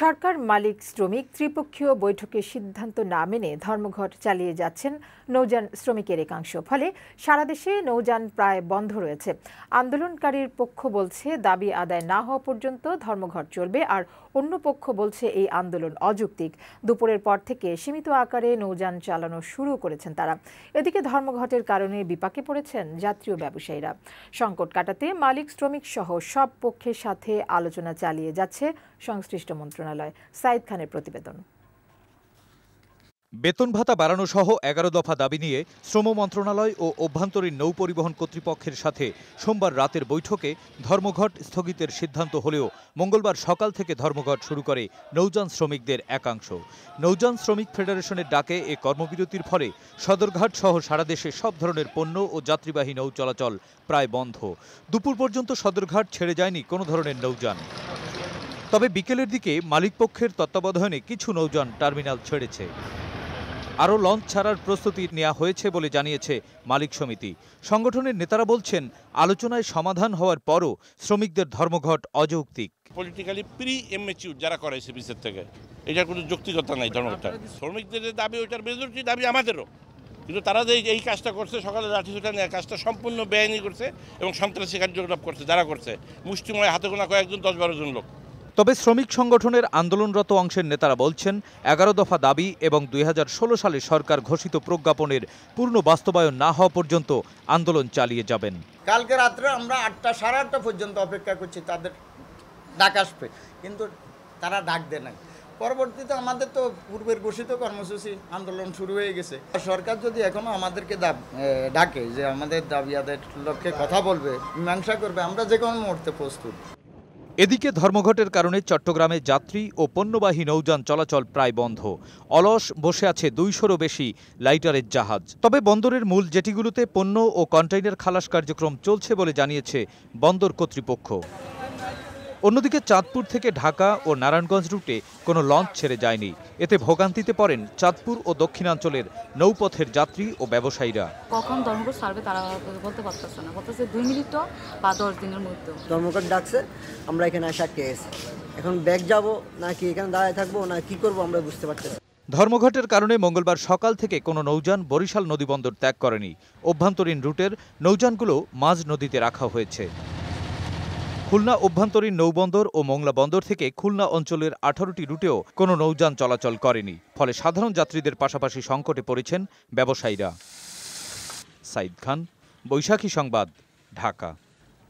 সরকার মালিক শ্রমিক ত্রিপক্ষীয় বৈঠকে সিদ্ধান্ত না মেনে ধর্মঘট চালিয়ে যাচ্ছেন নৌযান শ্রমিকের একাংশ ফলে সারা দেশে নৌযান প্রায় বন্ধ রয়েছে আন্দোলনকারীর পক্ষ বলছে দাবি আদায় না হওয়া পর্যন্ত ধর্মঘট চলবে আর অন্য পক্ষ বলছে এই আন্দোলন অযৌক্তিক দুপুরের পর থেকে সীমিত আকারে নৌযান চালানো শুরু করেছেন তারা এদিকে ধর্মঘটের কারণে বিপাকে পড়েছেন জাতীয় ব্যবসায়ীরা সংকট কাটাতে মালিক শ্রমিক সহ সব পক্ষের সাথে আলোচনা চালিয়ে যাচ্ছে সংশ্লিষ্ট মন্ত্র মন্ত্রণালয় সাইদ খানের প্রতিবেদন বেতন ভাতা বাড়ানো সহ এগারো দফা দাবি নিয়ে শ্রম মন্ত্রণালয় ও অভ্যন্তরীণ নৌ পরিবহন কর্তৃপক্ষের সাথে সোমবার রাতের বৈঠকে ধর্মঘট স্থগিতের সিদ্ধান্ত হলেও মঙ্গলবার সকাল থেকে ধর্মঘট শুরু করে নৌযান শ্রমিকদের একাংশ নৌযান শ্রমিক ফেডারেশনের ডাকে এ কর্মবিরতির ফলে সদরঘাট সহ সারা দেশে সব ধরনের পণ্য ও যাত্রীবাহী নৌ চলাচল প্রায় বন্ধ দুপুর পর্যন্ত সদরঘাট ছেড়ে যায়নি কোনো ধরনের নৌযান তবে বিকেলের দিকে মালিকপক্ষের তত্ত্বাবধানে কিছু নৌজন টার্মিনাল ছেড়েছে আরও লঞ্চ ছাড়ার প্রস্তুতি নেওয়া হয়েছে বলে জানিয়েছে মালিক সমিতি সংগঠনের নেতারা বলছেন আলোচনায় সমাধান হওয়ার পরও শ্রমিকদের ধর্মঘট অযৌক্তিক পলিটিক্যালি প্রি এমএচইউ যারা করে সিবিসের থেকে এটা কোনো যৌক্তিকতা নাই ধর্মঘটটা শ্রমিকদের দাবি ওইটার মেজরিটি দাবি আমাদেরও কিন্তু তারা যে এই কাজটা করছে সকালে লাঠি চুটা নিয়ে কাজটা সম্পূর্ণ বেআইনি করছে এবং সন্ত্রাসী কার্যকলাপ করছে যারা করছে মুষ্টিময় হাতে গোনা কয়েকজন দশ বারো জন লোক তবে শ্রমিক সংগঠনের আন্দোলনরত অংশের নেতারা বলছেন এগারো দফা দাবি এবং দুই সালে সরকার ঘোষিত প্রজ্ঞাপনের পূর্ণ বাস্তবায়ন না হওয়া পর্যন্ত আন্দোলন চালিয়ে যাবেন কালকে রাত্রে আমরা আটটা সাড়ে আটটা পর্যন্ত অপেক্ষা করছি তাদের ডাক আসবে কিন্তু তারা ডাক দেয় না পরবর্তীতে আমাদের তো পূর্বের ঘোষিত কর্মসূচি আন্দোলন শুরু হয়ে গেছে সরকার যদি এখনও আমাদেরকে ডাকে যে আমাদের দাবি আদের লক্ষ্যে কথা বলবে মীমাংসা করবে আমরা যে কোনো মুহূর্তে প্রস্তুত এদিকে ধর্মঘটের কারণে চট্টগ্রামে যাত্রী ও পণ্যবাহী নৌযান চলাচল প্রায় বন্ধ অলস বসে আছে দুইশোরও বেশি লাইটারের জাহাজ তবে বন্দরের মূল জেটিগুলোতে পণ্য ও কন্টেইনার খালাস কার্যক্রম চলছে বলে জানিয়েছে বন্দর কর্তৃপক্ষ অন্যদিকে চাঁদপুর থেকে ঢাকা ও নারায়ণগঞ্জ রুটে কোনো লঞ্চ ছেড়ে যায়নি এতে ভোগান্তিতে পড়েন চাঁদপুর ও দক্ষিণাঞ্চলের নৌপথের যাত্রী ও ব্যবসায়ীরা কখন ধর্মঘট সারবে তারা বলতে পারতেছে না বলতেছে দুই মিনিট বা দশ দিনের মধ্যে ধর্মঘট ডাকছে আমরা এখানে আসা কেস এখন ব্যাগ যাব নাকি এখানে দাঁড়ায় থাকবো না কি করব আমরা বুঝতে পারতেছি ধর্মঘটের কারণে মঙ্গলবার সকাল থেকে কোনো নৌযান বরিশাল নদীবন্দর ত্যাগ করেনি অভ্যন্তরীণ রুটের নৌযানগুলো মাঝ নদীতে রাখা হয়েছে খুলনা অভ্যন্তরীণ নৌবন্দর ও মংলা বন্দর থেকে খুলনা অঞ্চলের আঠারোটি রুটেও কোনো নৌযান চলাচল করেনি ফলে সাধারণ যাত্রীদের পাশাপাশি সংকটে পড়েছেন ব্যবসায়ীরা সাইদ খান বৈশাখী সংবাদ ঢাকা